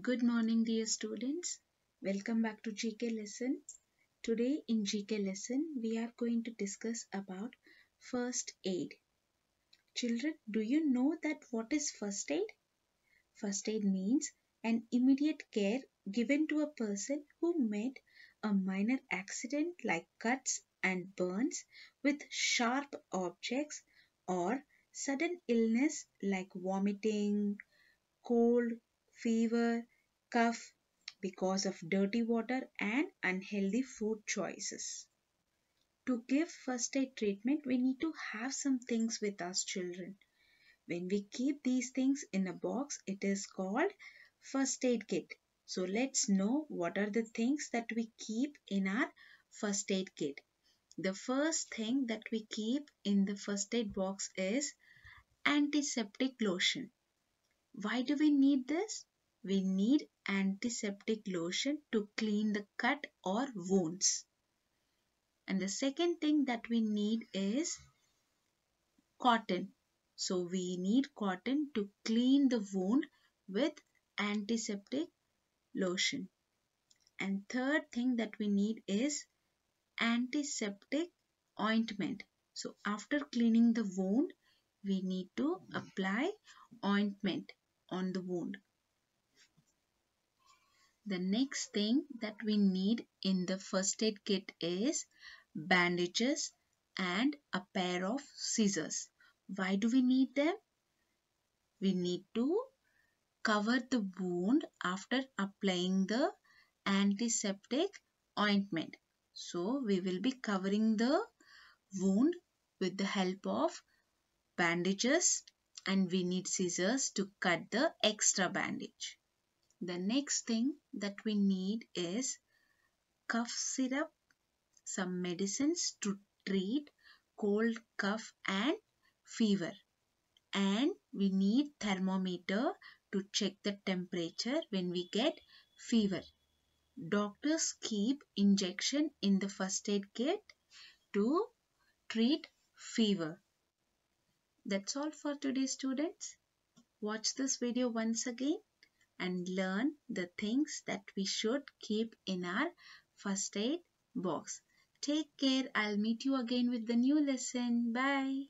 Good morning dear students. Welcome back to GK lesson. Today in GK lesson we are going to discuss about first aid. Children, do you know that what is first aid? First aid means an immediate care given to a person who met a minor accident like cuts and burns with sharp objects or sudden illness like vomiting, cold, fever, cough because of dirty water and unhealthy food choices. To give first aid treatment, we need to have some things with us children. When we keep these things in a box, it is called first aid kit. So let's know what are the things that we keep in our first aid kit. The first thing that we keep in the first aid box is antiseptic lotion. Why do we need this? We need antiseptic lotion to clean the cut or wounds. And the second thing that we need is cotton. So we need cotton to clean the wound with antiseptic lotion. And third thing that we need is antiseptic ointment. So after cleaning the wound, we need to apply ointment on the wound. The next thing that we need in the first aid kit is bandages and a pair of scissors. Why do we need them? We need to cover the wound after applying the antiseptic ointment. So we will be covering the wound with the help of bandages and we need scissors to cut the extra bandage. The next thing that we need is cough syrup, some medicines to treat cold, cough and fever. And we need thermometer to check the temperature when we get fever. Doctors keep injection in the first aid kit to treat fever. That's all for today students. Watch this video once again and learn the things that we should keep in our first aid box. Take care. I'll meet you again with the new lesson. Bye.